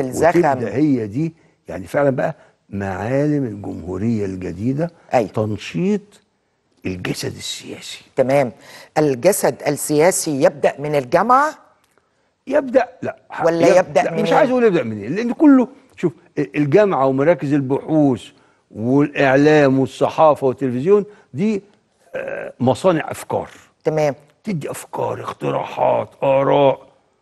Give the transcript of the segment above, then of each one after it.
الزخم هي دي يعني فعلا بقى معالم الجمهوريه الجديده أيوة. تنشيط الجسد السياسي تمام الجسد السياسي يبدا من الجامعه يبدا لا ولا يبدا, يبدأ من مش عايز اقول يبدا منين لان كله شوف الجامعه ومراكز البحوث والاعلام والصحافه والتلفزيون دي آه، مصانع افكار تمام تدي افكار اختراحات اراء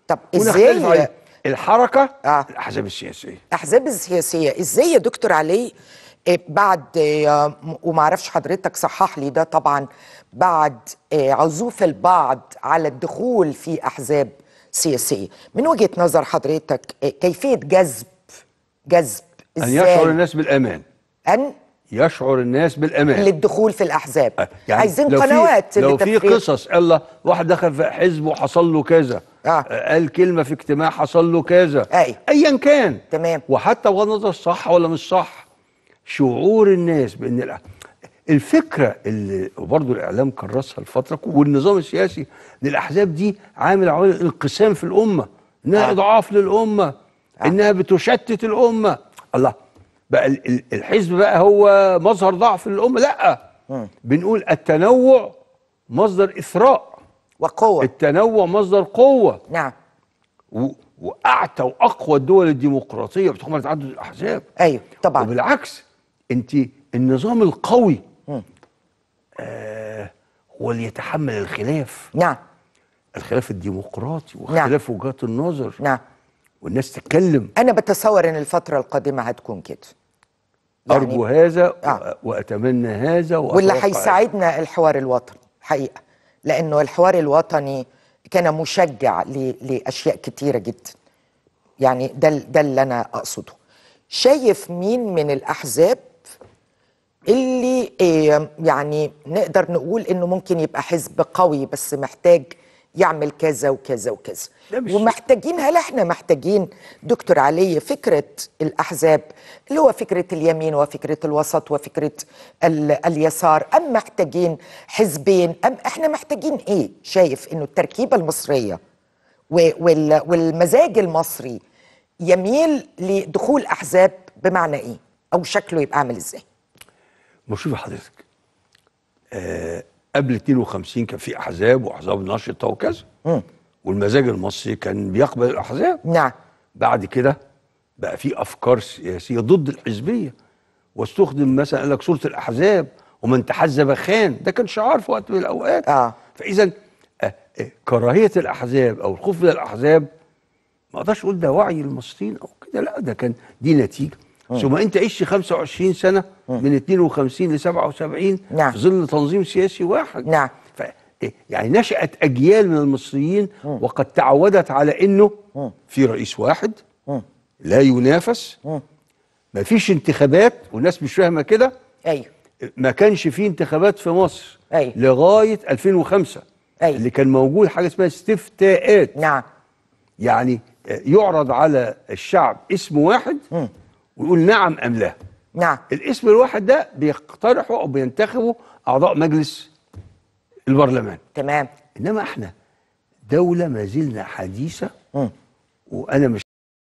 طب ازاي الحركه آه. الاحزاب السياسيه الاحزاب السياسيه ازاي يا دكتور علي آه، بعد آه، وما اعرفش حضرتك صحح لي ده طبعا بعد آه، عزوف البعض على الدخول في احزاب سياسيه من وجهه نظر حضرتك كيفيه جذب جذب ازاي ان يشعر الناس بالامان ان يشعر الناس بالامان للدخول في الاحزاب يعني عايزين لو قنوات لو في قصص الله واحد دخل في حزب وحصل له كذا آه. قال كلمه في اجتماع حصل له كذا أي. ايا كان تمام وحتى ونظر صح ولا مش صح شعور الناس بان الفكره اللي برضه الاعلام كرسها الفتره والنظام السياسي للاحزاب دي عامل عوامل انقسام في الامه انها آه. اضعاف للامه آه. انها بتشتت الامه الله بقى الحزب بقى هو مظهر ضعف للامه لا م. بنقول التنوع مصدر اثراء وقوة التنوع مصدر قوة نعم و... واعتى واقوى الدول الديمقراطيه بتحمل تعدد الاحزاب ايوه طبعا وبالعكس انت النظام القوي آه هو اللي يتحمل الخلاف نعم الخلاف الديمقراطي وخلاف نعم. وجهات النظر نعم والناس تتكلم انا بتصور ان الفتره القادمه هتكون كده يعني ارجو هذا آه. واتمنى هذا واللي هيساعدنا الحوار الوطني حقيقه لأنه الحوار الوطني كان مشجع لأشياء كتيرة جدا يعني ده ده اللي أنا أقصده شايف مين من الأحزاب اللي يعني نقدر نقول إنه ممكن يبقى حزب قوي بس محتاج يعمل كذا وكذا وكذا ومحتاجين هل احنا محتاجين دكتور علي فكره الاحزاب اللي هو فكره اليمين وفكره الوسط وفكره ال اليسار ام محتاجين حزبين ام احنا محتاجين ايه شايف انه التركيبه المصريه وال والمزاج المصري يميل لدخول احزاب بمعنى ايه او شكله يبقى عامل ازاي بشوف حضرتك آه قبل 52 كان في احزاب واحزاب نشطه وكذا والمزاج المصري كان بيقبل الاحزاب نعم بعد كده بقى في افكار سياسيه ضد الحزبيه واستخدم مثلا قال لك صوره الاحزاب ومن تحزب خان ده كان شعار في وقت من الاوقات آه. فاذا آه، آه، كراهيه الاحزاب او الخوف من الاحزاب ما اقدرش اقول ده وعي المصريين او كده لا ده كان دي نتيجه اه. ثم انت عشت 25 سنه اه. من 52 ل 77 نعم. في ظل تنظيم سياسي واحد نعم ف... يعني نشأت أجيال من المصريين اه. وقد تعودت على أنه في رئيس واحد لا ينافس ما فيش انتخابات والناس مش فاهمة كده أيوه ما كانش في انتخابات في مصر أيوه لغاية 2005 أيوه اللي كان موجود حاجة اسمها استفتاءات نعم يعني يعرض على الشعب اسم واحد ويقول نعم أم لا نعم الاسم الواحد ده بيقترحه أو بينتخبه أعضاء مجلس البرلمان تمام إنما إحنا دولة ما زلنا حديثة م. وأنا مش